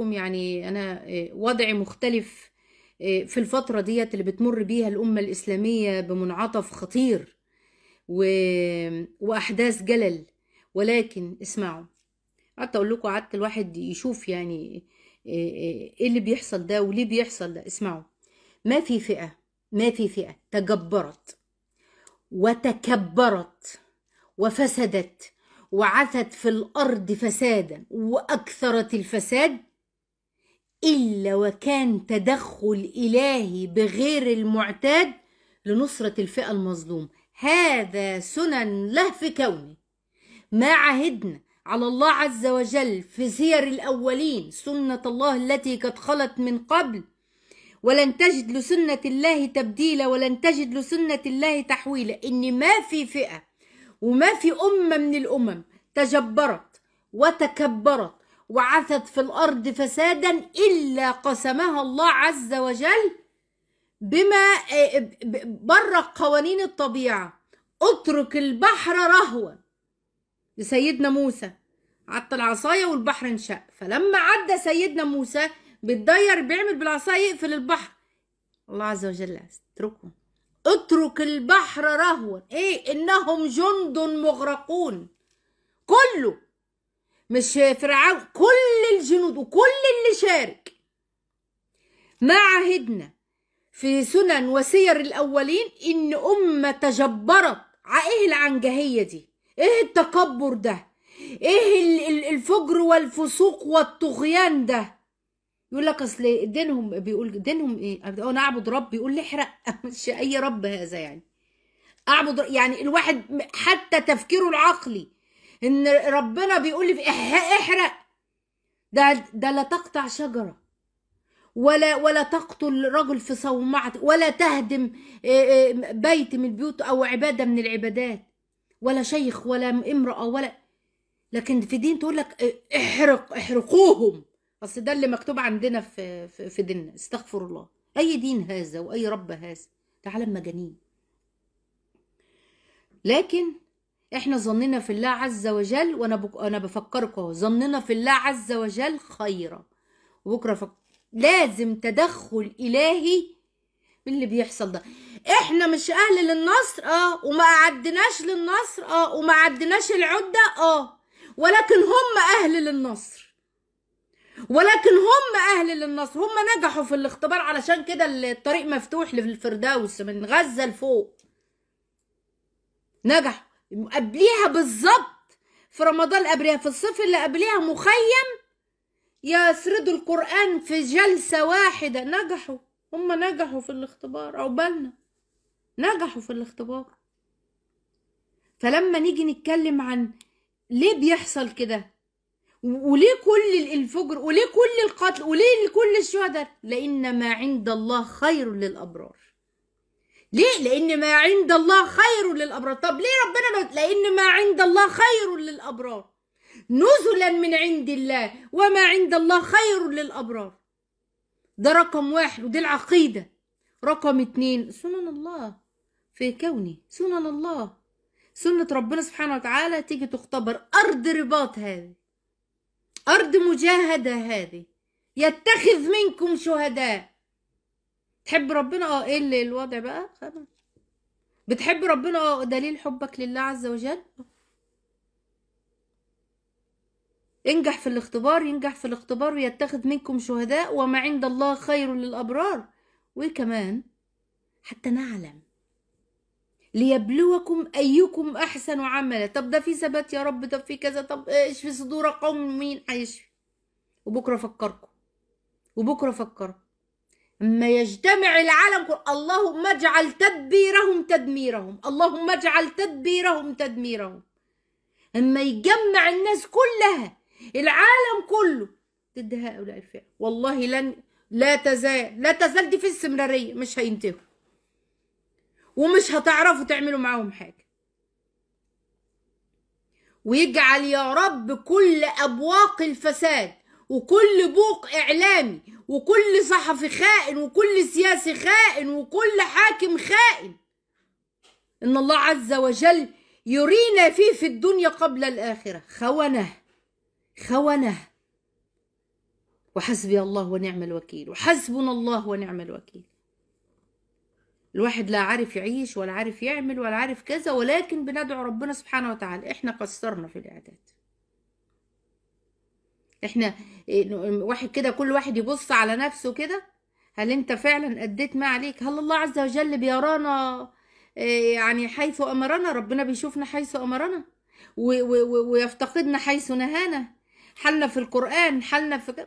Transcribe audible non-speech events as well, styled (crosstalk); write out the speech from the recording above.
يعني أنا آه، وضعي مختلف آه، في الفترة ديت اللي بتمر بيها الأمة الإسلامية بمنعطف خطير و... وأحداث جلل ولكن اسمعوا قعدت أقول لكم قعدت الواحد يشوف يعني آه، إيه اللي بيحصل ده وليه بيحصل ده اسمعوا ما في فئة ما في فئة تجبرت وتكبرت وفسدت وعثت في الأرض فسادا وأكثرت الفساد إلا وكان تدخل إلهي بغير المعتاد لنصرة الفئة المظلومة هذا سنن له في كونه ما عهدنا على الله عز وجل في سير الأولين سنة الله التي قد خلت من قبل ولن تجد لسنة الله تبديلا ولن تجد لسنة الله تحويلا إن ما في فئة وما في أمة من الأمم تجبرت وتكبرت وعثت في الأرض فسادا إلا قسمها الله عز وجل بما آه، بره قوانين الطبيعة اترك البحر رهوا لسيدنا موسى عطى العصاية والبحر انشق فلما عدى سيدنا موسى بتدير بيعمل بالعصاية يقفل البحر الله عز وجل اتركهم اترك البحر رهوا ايه انهم جند مغرقون كله مش فرعون كل الجنود وكل اللي شارك ما عهدنا في سنن وسير الأولين إن أمة تجبرت إيه العنجهية دي إيه التكبر ده إيه الفجر والفسوق والطغيان ده يقول لك أصل دينهم بيقول دينهم إيه أنا أعبد رب يقول لي احرق (laughs) مش أي رب هذا يعني أعبد يعني الواحد حتى تفكيره العقلي ان ربنا بيقول لي احرق ده ده لا تقطع شجره ولا ولا تقتل رجل في صومعة ولا تهدم بيت من البيوت او عباده من العبادات ولا شيخ ولا امراه ولا لكن في دين تقول لك احرق احرقوهم اصل ده اللي مكتوب عندنا في في ديننا استغفر الله اي دين هذا واي رب هذا تعالى مجانين لكن احنا ظننا في الله عز وجل وانا بك... انا بفكركم اهو ظننا في الله عز وجل خيرا وبكره فك... لازم تدخل الهي من اللي بيحصل ده احنا مش اهل للنصر اه وما عدناش للنصر اه وما عدناش العده اه ولكن هم اهل للنصر ولكن هم اهل للنصر هم نجحوا في الاختبار علشان كده الطريق مفتوح للفردوس من غزه لفوق نجح قبليها بالظبط في رمضان اللي قبليها في الصيف اللي قبليها مخيم يسردوا القرآن في جلسة واحدة نجحوا هم نجحوا في الاختبار عقبالنا نجحوا في الاختبار فلما نيجي نتكلم عن ليه بيحصل كده وليه كل الفجر وليه كل القتل وليه كل الشهداء لان ما عند الله خير للابرار ليه؟ لأن ما عند الله خير للأبرار طب ليه ربنا لو لأن ما عند الله خير للأبرار نزلا من عند الله وما عند الله خير للأبرار ده رقم واحد ودي العقيدة رقم اتنين سنن الله في كوني سنن الله سنة ربنا سبحانه وتعالى تيجي تختبر أرض رباط هذه أرض مجاهدة هذه يتخذ منكم شهداء تحب ربنا اه ايه اللي الوضع بقى بتحب ربنا اه دليل حبك لله عز وجل انجح في الاختبار ينجح في الاختبار ويتخذ منكم شهداء وما عند الله خير للابرار وكمان حتى نعلم ليبلوكم ايكم احسن عملا طب ده في ثبات يا رب طب في كذا طب اشفي صدور قوم مين هيشفي وبكره افكركم وبكره افكركم اما يجتمع العالم كله اللهم اجعل تدبيرهم تدميرهم اللهم اجعل تدبيرهم تدميرهم اما يجمع الناس كلها العالم كله ضد هؤلاء الفئة والله لن لا تزال لا تزال دي في استمرارية مش هينتهوا ومش هتعرفوا تعملوا معاهم حاجة ويجعل يا رب كل أبواق الفساد وكل بوق اعلامي وكل صحفي خائن وكل سياسي خائن وكل حاكم خائن ان الله عز وجل يرينا فيه في الدنيا قبل الاخره خونه خونه وحسبي الله ونعم الوكيل وحسبنا الله ونعم الوكيل الواحد لا عارف يعيش ولا عارف يعمل ولا عارف كذا ولكن بندعو ربنا سبحانه وتعالى احنا قصرنا في الاعداد احنا إيه، واحد كده كل واحد يبص على نفسه كده هل انت فعلا اديت ما عليك هل الله عز وجل بيرانا إيه، يعني حيث امرنا ربنا بيشوفنا حيث امرنا ويفتقدنا حيث نهانا حلنا في القران حلنا في